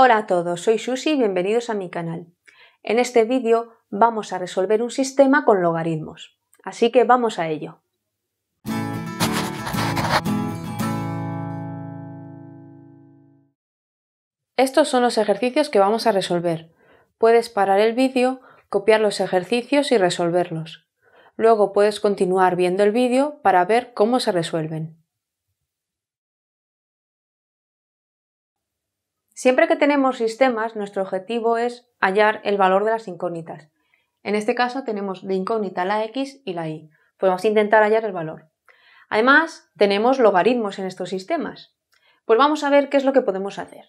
Hola a todos, soy Susi y bienvenidos a mi canal. En este vídeo vamos a resolver un sistema con logaritmos, así que vamos a ello. Estos son los ejercicios que vamos a resolver. Puedes parar el vídeo, copiar los ejercicios y resolverlos. Luego puedes continuar viendo el vídeo para ver cómo se resuelven. Siempre que tenemos sistemas, nuestro objetivo es hallar el valor de las incógnitas. En este caso tenemos de incógnita la x y la y. Pues vamos a intentar hallar el valor. Además, tenemos logaritmos en estos sistemas. Pues vamos a ver qué es lo que podemos hacer.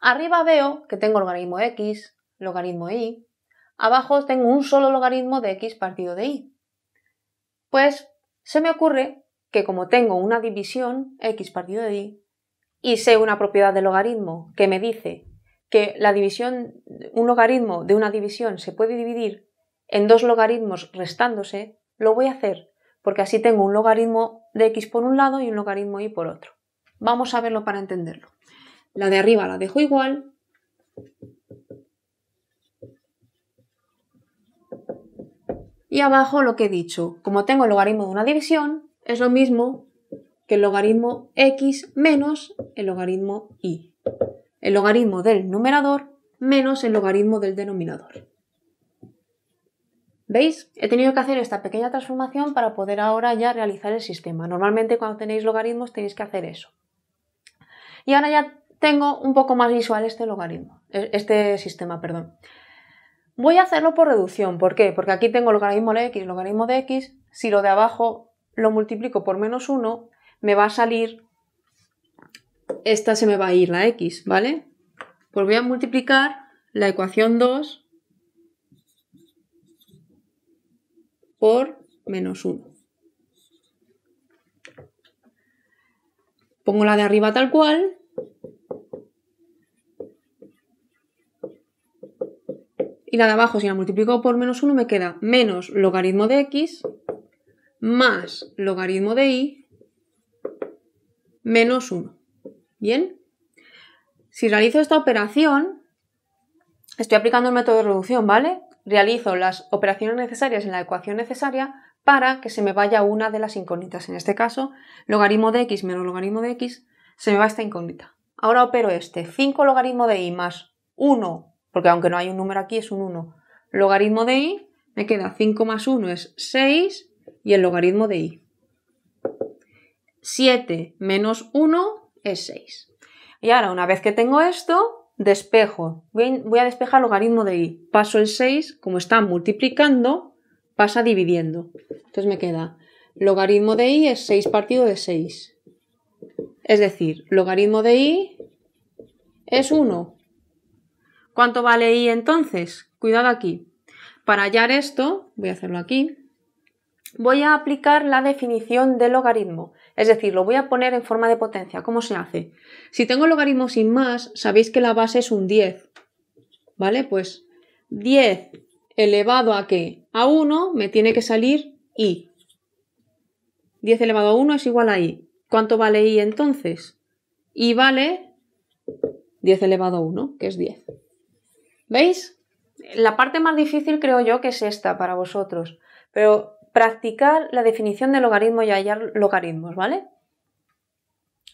Arriba veo que tengo logaritmo x, logaritmo y. Abajo tengo un solo logaritmo de x partido de y. Pues se me ocurre que como tengo una división, x partido de y, y sé una propiedad del logaritmo que me dice que la división, un logaritmo de una división se puede dividir en dos logaritmos restándose, lo voy a hacer porque así tengo un logaritmo de x por un lado y un logaritmo y por otro. Vamos a verlo para entenderlo. La de arriba la dejo igual. Y abajo lo que he dicho, como tengo el logaritmo de una división, es lo mismo que el logaritmo x menos el logaritmo y. El logaritmo del numerador menos el logaritmo del denominador. ¿Veis? He tenido que hacer esta pequeña transformación para poder ahora ya realizar el sistema. Normalmente cuando tenéis logaritmos tenéis que hacer eso. Y ahora ya tengo un poco más visual este logaritmo, e-, este sistema, perdón. Voy a hacerlo por reducción. ¿Por qué? Porque aquí tengo logaritmo de x, logaritmo de x. Si lo de abajo lo multiplico por menos 1, me va a salir, esta se me va a ir, la x, ¿vale? Pues voy a multiplicar la ecuación 2 por menos 1. Pongo la de arriba tal cual. Y la de abajo, si la multiplico por menos 1, me queda menos logaritmo de x más logaritmo de y menos 1. ¿Bien? Si realizo esta operación, estoy aplicando el método de reducción, ¿vale? Realizo las operaciones necesarias en la ecuación necesaria para que se me vaya una de las incógnitas. En este caso, logaritmo de x menos logaritmo de x, se me va esta incógnita. Ahora opero este, 5 logaritmo de y más 1, porque aunque no hay un número aquí es un 1, logaritmo de y, me queda 5 más 1 es 6 y el logaritmo de y. 7 menos 1 es 6. Y ahora, una vez que tengo esto, despejo. Voy a despejar logaritmo de i. Paso el 6, como está multiplicando, pasa dividiendo. Entonces me queda logaritmo de i es 6 partido de 6. Es decir, logaritmo de i es 1. ¿Cuánto vale i entonces? Cuidado aquí. Para hallar esto, voy a hacerlo aquí, voy a aplicar la definición del logaritmo. Es decir, lo voy a poner en forma de potencia. ¿Cómo se hace? Si tengo logaritmo sin más, sabéis que la base es un 10. ¿Vale? Pues 10 elevado a qué? A 1 me tiene que salir i. 10 elevado a 1 es igual a i. ¿Cuánto vale i entonces? i vale 10 elevado a 1, que es 10. ¿Veis? La parte más difícil creo yo que es esta para vosotros. Pero practicar la definición de logaritmo y hallar logaritmos, ¿vale?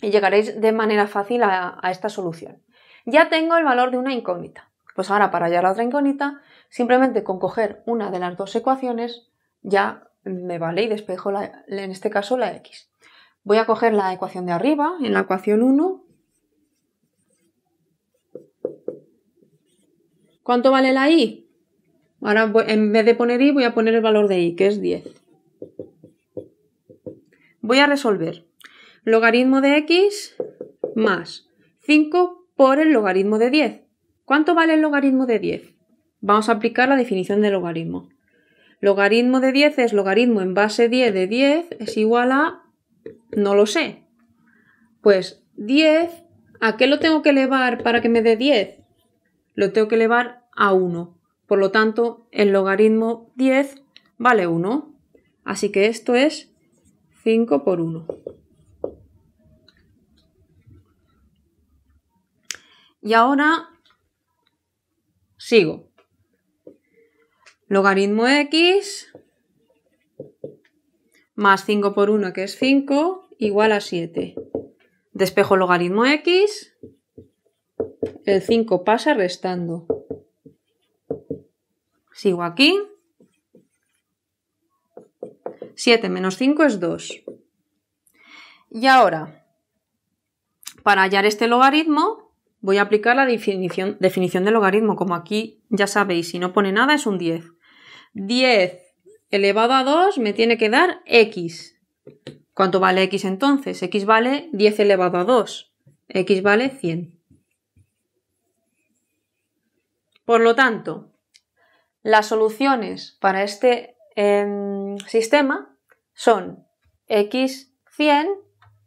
Y llegaréis de manera fácil a, esta solución. Ya tengo el valor de una incógnita. Pues ahora para hallar la otra incógnita, simplemente con coger una de las dos ecuaciones ya me vale y despejo la, en este caso la x. Voy a coger la ecuación de arriba, en la ecuación 1. ¿Cuánto vale la y? Ahora en vez de poner i voy a poner el valor de i, que es 10. Voy a resolver logaritmo de x más 5 por el logaritmo de 10. ¿Cuánto vale el logaritmo de 10? Vamos a aplicar la definición de logaritmo. Logaritmo de 10 es logaritmo en base 10 de 10 es igual a... no lo sé. Pues 10, ¿a qué lo tengo que elevar para que me dé 10? Lo tengo que elevar a 1. Por lo tanto, el logaritmo 10 vale 1. Así que esto es 5 por 1. Y ahora sigo. Logaritmo x más 5 por 1, que es 5, igual a 7. Despejo logaritmo x, el 5 pasa restando. Sigo aquí. 7 menos 5 es 2. Y ahora, para hallar este logaritmo, voy a aplicar la definición, definición de logaritmo. Como aquí ya sabéis, si no pone nada es un 10. 10 elevado a 2 me tiene que dar x. ¿Cuánto vale x entonces? x vale 10 elevado a 2. x vale 100. Por lo tanto, las soluciones para este em, sistema son x 100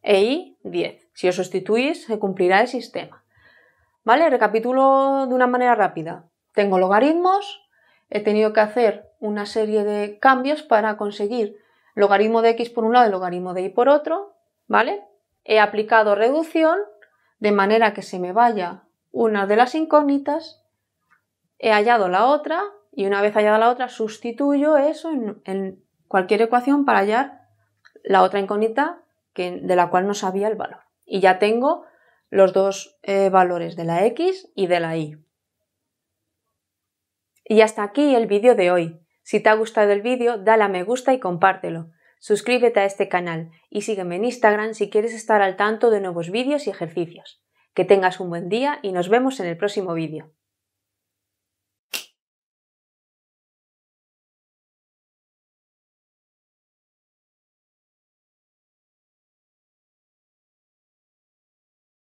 e y 10. Si os sustituís, se cumplirá el sistema. ¿Vale? Recapitulo de una manera rápida. Tengo logaritmos, he tenido que hacer una serie de cambios para conseguir logaritmo de x por un lado y logaritmo de y por otro, ¿vale? He aplicado reducción de manera que se me vaya una de las incógnitas, he hallado la otra y una vez hallada la otra sustituyo eso en, cualquier ecuación para hallar la otra incógnita que, de la cual no sabía el valor. Y ya tengo los dos eh, valores de la X y de la Y. Y hasta aquí el vídeo de hoy. Si te ha gustado el vídeo, dale a me gusta y compártelo. Suscríbete a este canal y sígueme en Instagram si quieres estar al tanto de nuevos vídeos y ejercicios. Que tengas un buen día y nos vemos en el próximo vídeo.